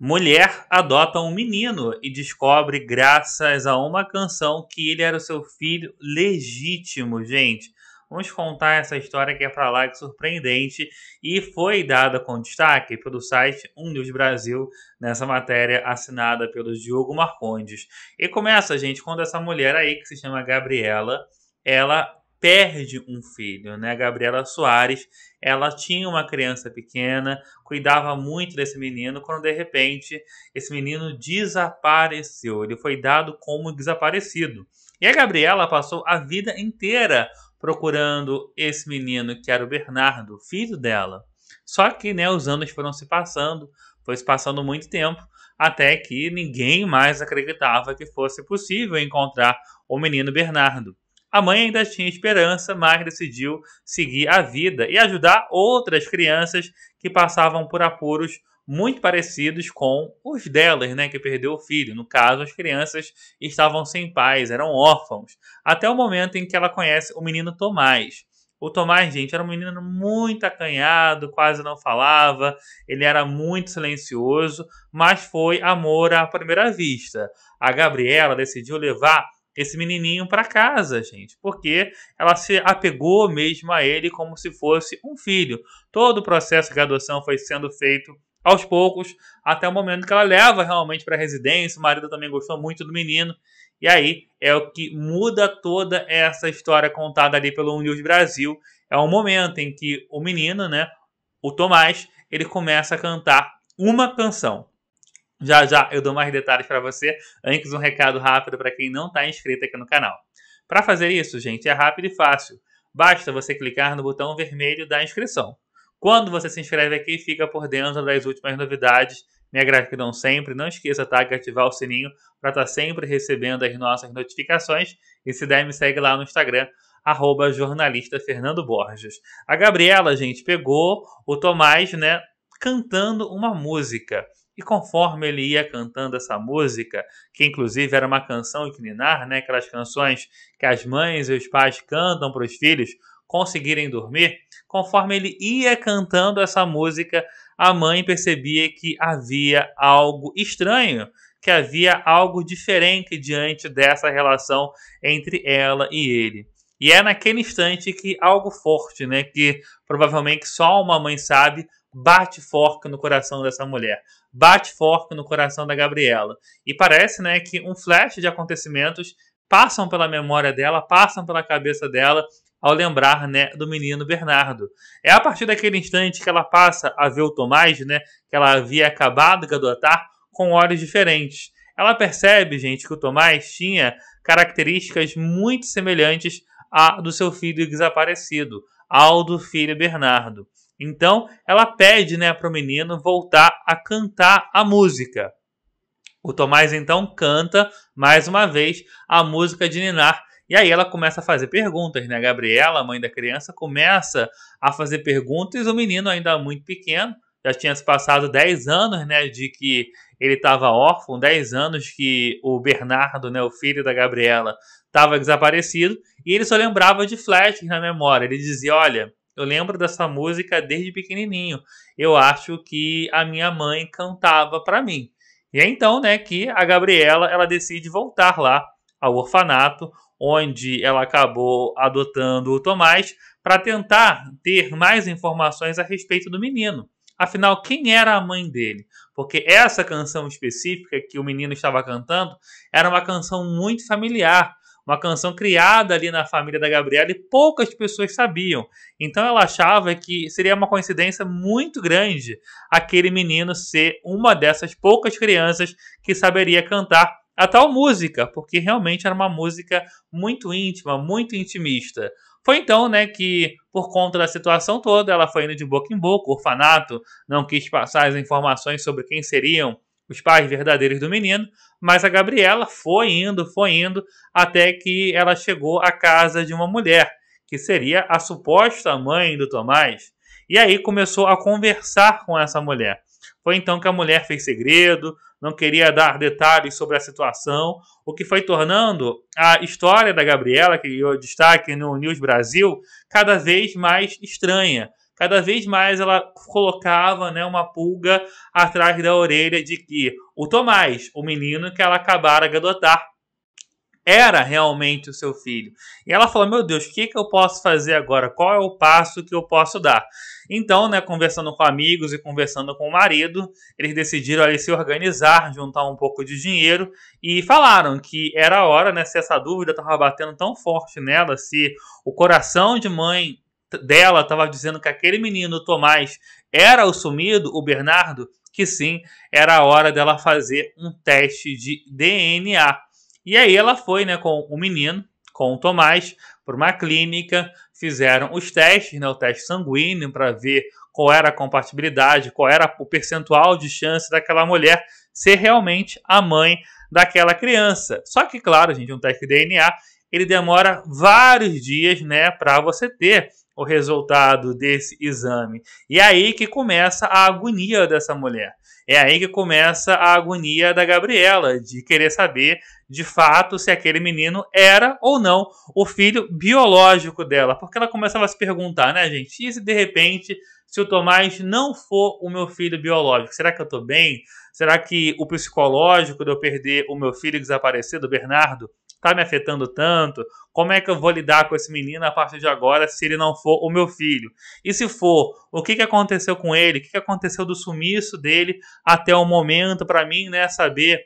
mulher adota um menino e descobre, graças a uma canção, que ele era o seu filho legítimo, gente. Vamos contar essa história que é para lá que é surpreendente e foi dada com destaque pelo site Um News Brasil nessa matéria assinada pelo Diogo Marcondes. E começa, gente, quando essa mulher aí, que se chama Gabriela, ela perde um filho, né? A Gabriela Soares, ela tinha uma criança pequena, cuidava muito desse menino, quando de repente esse menino desapareceu. Ele foi dado como desaparecido. E a Gabriela passou a vida inteira procurando esse menino que era o Bernardo, filho dela. Só que, né, os anos foram se passando, foi se passando muito tempo, até que ninguém mais acreditava que fosse possível encontrar o menino Bernardo. A mãe ainda tinha esperança, mas decidiu seguir a vida e ajudar outras crianças que passavam por apuros muito parecidos com os delas, né, que perdeu o filho. No caso, as crianças estavam sem pais, eram órfãos, até o momento em que ela conhece o menino Tomás. O Tomás, gente, era um menino muito acanhado, quase não falava, ele era muito silencioso, mas foi amor à primeira vista. A Gabriela decidiu levar esse menininho para casa, gente, porque ela se apegou mesmo a ele como se fosse um filho. Todo o processo de adoção foi sendo feito aos poucos, até o momento que ela leva realmente para a residência. O marido também gostou muito do menino. E aí é o que muda toda essa história contada ali pelo News Brasil. É um momento em que o menino, né, o Tomás, ele começa a cantar uma canção. Já já eu dou mais detalhes para você. Antes, um recado rápido para quem não está inscrito aqui no canal. Para fazer isso, gente, é rápido e fácil. Basta você clicar no botão vermelho da inscrição. Quando você se inscreve aqui, fica por dentro das últimas novidades. Minha gratidão sempre. Não esqueça tá, de ativar o sininho para estar tá sempre recebendo as nossas notificações. E se der, me segue lá no Instagram, arroba jornalista Fernando Borges. A Gabriela, gente, pegou o Tomás, né, cantando uma música. E conforme ele ia cantando essa música, que inclusive era uma canção inclinar, né, aquelas canções que as mães e os pais cantam para os filhos conseguirem dormir, conforme ele ia cantando essa música, a mãe percebia que havia algo estranho, que havia algo diferente diante dessa relação entre ela e ele. E é naquele instante que algo forte, né, que provavelmente só uma mãe sabe, bate forca no coração dessa mulher, bate forca no coração da Gabriela. E parece, né, que um flash de acontecimentos passam pela memória dela, passam pela cabeça dela ao lembrar, né, do menino Bernardo. É a partir daquele instante que ela passa a ver o Tomás, né, que ela havia acabado de adotar com olhos diferentes. Ela percebe, gente, que o Tomás tinha características muito semelhantes à do seu filho desaparecido, ao do filho Bernardo. Então, ela pede né, para o menino voltar a cantar a música. O Tomás então canta mais uma vez a música de Ninar. E aí ela começa a fazer perguntas, né? A Gabriela, mãe da criança, começa a fazer perguntas. O menino ainda muito pequeno, já tinha se passado 10 anos, né, de que ele estava órfão, 10 anos que o Bernardo, né, o filho da Gabriela, estava desaparecido, e ele só lembrava de flashes na memória. Ele dizia: "Olha, eu lembro dessa música desde pequenininho. Eu acho que a minha mãe cantava para mim. E é então, né, que a Gabriela ela decide voltar lá ao orfanato, onde ela acabou adotando o Tomás para tentar ter mais informações a respeito do menino. Afinal, quem era a mãe dele? Porque essa canção específica que o menino estava cantando era uma canção muito familiar. Uma canção criada ali na família da Gabriela e poucas pessoas sabiam. Então ela achava que seria uma coincidência muito grande aquele menino ser uma dessas poucas crianças que saberia cantar a tal música, porque realmente era uma música muito íntima, muito intimista. Foi então, né, que por conta da situação toda, ela foi indo de boca em boca, o orfanato não quis passar as informações sobre quem seriam os pais verdadeiros do menino, mas a Gabriela foi indo, foi indo, até que ela chegou à casa de uma mulher, que seria a suposta mãe do Tomás. E aí começou a conversar com essa mulher. Foi então que a mulher fez segredo, não queria dar detalhes sobre a situação, o que foi tornando a história da Gabriela, que eu destaque no News Brasil, cada vez mais estranha cada vez mais ela colocava né, uma pulga atrás da orelha de que o Tomás, o menino que ela acabara de adotar, era realmente o seu filho. E ela falou: Meu Deus, o que, que eu posso fazer agora? Qual é o passo que eu posso dar? Então, né, conversando com amigos e conversando com o marido, eles decidiram ali se organizar, juntar um pouco de dinheiro e falaram que era hora, né, se essa dúvida estava batendo tão forte nela, se o coração de mãe dela estava dizendo que aquele menino Tomás era o sumido, o Bernardo, que sim, era a hora dela fazer um teste de DNA. E aí ela foi, né, com o menino, com o Tomás, para uma clínica, fizeram os testes, né, o teste sanguíneo para ver qual era a compatibilidade, qual era o percentual de chance daquela mulher ser realmente a mãe daquela criança. Só que, claro, gente, um teste de DNA ele demora vários dias, né, para você ter o resultado desse exame. E é aí que começa a agonia dessa mulher. É aí que começa a agonia da Gabriela, de querer saber de fato se aquele menino era ou não o filho biológico dela. Porque ela começava a se perguntar, né, gente? E se de repente, se o Tomás não for o meu filho biológico, será que eu estou bem? Será que o psicológico de eu perder o meu filho desaparecido, Bernardo, tá me afetando tanto? Como é que eu vou lidar com esse menino a partir de agora se ele não for o meu filho? E se for, o que, que aconteceu com ele? O que, que aconteceu do sumiço dele até o momento para mim, né, saber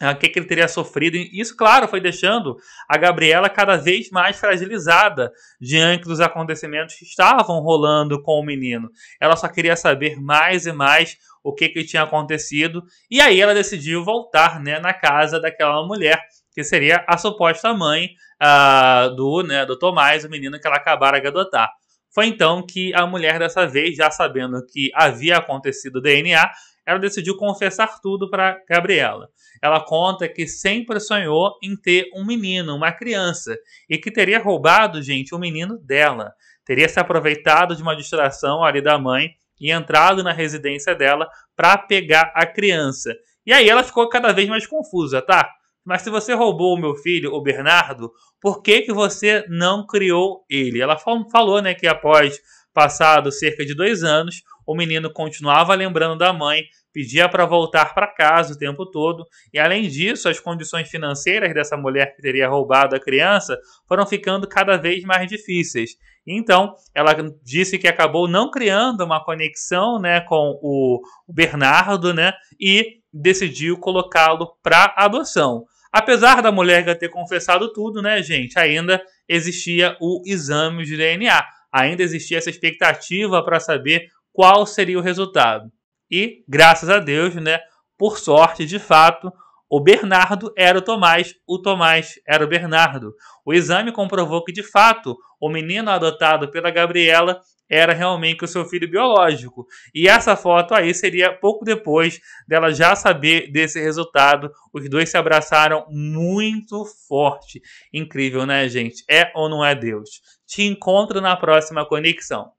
ah, o que, que ele teria sofrido. isso, claro, foi deixando a Gabriela cada vez mais fragilizada diante dos acontecimentos que estavam rolando com o menino. Ela só queria saber mais e mais o que, que tinha acontecido. E aí ela decidiu voltar né, na casa daquela mulher que seria a suposta mãe uh, do, né, do Tomás, o menino que ela acabara de adotar. Foi então que a mulher, dessa vez, já sabendo que havia acontecido o DNA, ela decidiu confessar tudo para Gabriela. Ela conta que sempre sonhou em ter um menino, uma criança, e que teria roubado, gente, o um menino dela. Teria se aproveitado de uma distração ali da mãe e entrado na residência dela para pegar a criança. E aí ela ficou cada vez mais confusa, tá? Mas se você roubou o meu filho, o Bernardo, por que, que você não criou ele? Ela falou né, que após passado cerca de dois anos, o menino continuava lembrando da mãe, pedia para voltar para casa o tempo todo, e além disso, as condições financeiras dessa mulher que teria roubado a criança foram ficando cada vez mais difíceis. Então, ela disse que acabou não criando uma conexão né, com o Bernardo né, e decidiu colocá-lo para adoção. Apesar da mulher ter confessado tudo, né, gente, ainda existia o exame de DNA. Ainda existia essa expectativa para saber qual seria o resultado. E, graças a Deus, né, por sorte, de fato, o Bernardo era o Tomás, o Tomás era o Bernardo. O exame comprovou que, de fato, o menino adotado pela Gabriela era realmente o seu filho biológico. E essa foto aí seria pouco depois dela já saber desse resultado. Os dois se abraçaram muito forte. Incrível, né, gente? É ou não é Deus? Te encontro na próxima conexão.